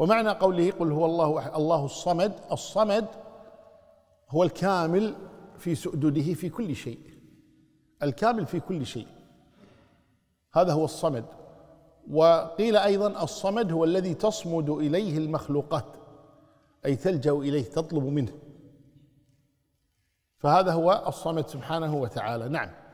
ومعنى قوله قل هو الله أحد الله الصمد الصمد هو الكامل في سؤدده في كل شيء الكامل في كل شيء هذا هو الصمد وقيل ايضا الصمد هو الذي تصمد اليه المخلوقات اي تلجا اليه تطلب منه فهذا هو الصمد سبحانه وتعالى نعم